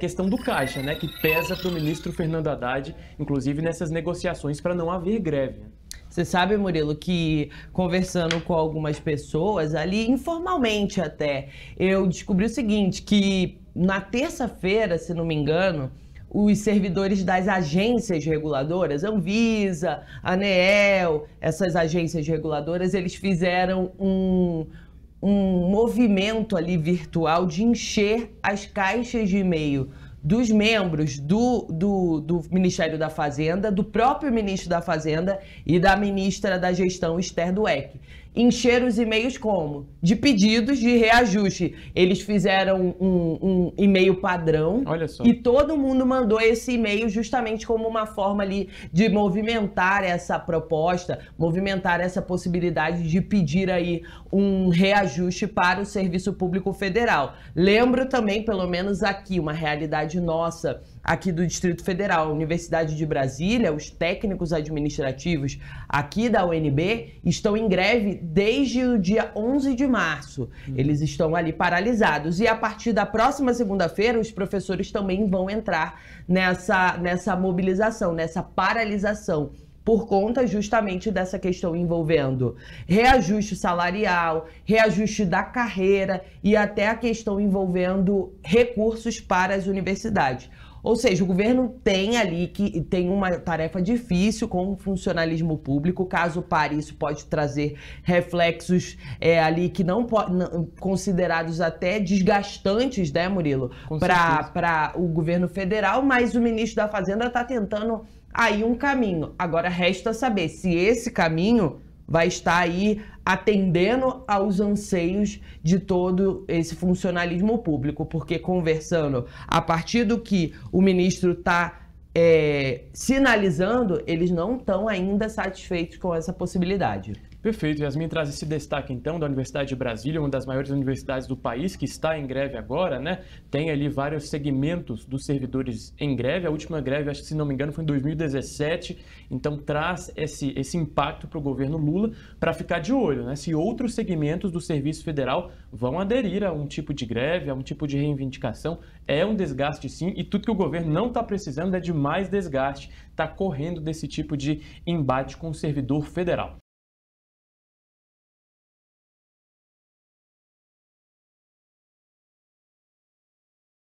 questão do caixa, né, que pesa para o ministro Fernando Haddad, inclusive nessas negociações para não haver greve. Né? Você sabe, Murilo, que conversando com algumas pessoas ali, informalmente até, eu descobri o seguinte: que na terça-feira, se não me engano, os servidores das agências reguladoras, Anvisa, ANEEL, essas agências reguladoras, eles fizeram um um movimento ali virtual de encher as caixas de e-mail dos membros do, do, do, Ministério da Fazenda, do próprio ministro da Fazenda e da ministra da Gestão, Esther Dueck encher os e-mails como? De pedidos de reajuste. Eles fizeram um, um e-mail padrão. Olha só. E todo mundo mandou esse e-mail justamente como uma forma ali de movimentar essa proposta, movimentar essa possibilidade de pedir aí um reajuste para o Serviço Público Federal. Lembro também, pelo menos aqui, uma realidade nossa aqui do Distrito Federal, Universidade de Brasília, os técnicos administrativos aqui da UNB estão em greve desde o dia 11 de março. Hum. Eles estão ali paralisados. E a partir da próxima segunda-feira, os professores também vão entrar nessa, nessa mobilização, nessa paralisação por conta justamente dessa questão envolvendo reajuste salarial, reajuste da carreira e até a questão envolvendo recursos para as universidades. Ou seja, o governo tem ali que tem uma tarefa difícil com o funcionalismo público. Caso pare, isso pode trazer reflexos é, ali que não, não, considerados até desgastantes, né, Murilo, para o governo federal. Mas o ministro da Fazenda está tentando aí um caminho. Agora resta saber se esse caminho vai estar aí atendendo aos anseios de todo esse funcionalismo público, porque conversando a partir do que o ministro está é, sinalizando, eles não estão ainda satisfeitos com essa possibilidade. Perfeito, Yasmin traz esse destaque então da Universidade de Brasília, uma das maiores universidades do país, que está em greve agora, né? Tem ali vários segmentos dos servidores em greve. A última greve, acho que se não me engano, foi em 2017. Então traz esse, esse impacto para o governo Lula para ficar de olho, né? Se outros segmentos do serviço federal vão aderir a um tipo de greve, a um tipo de reivindicação. É um desgaste sim, e tudo que o governo não está precisando é de mais desgaste, está correndo desse tipo de embate com o servidor federal.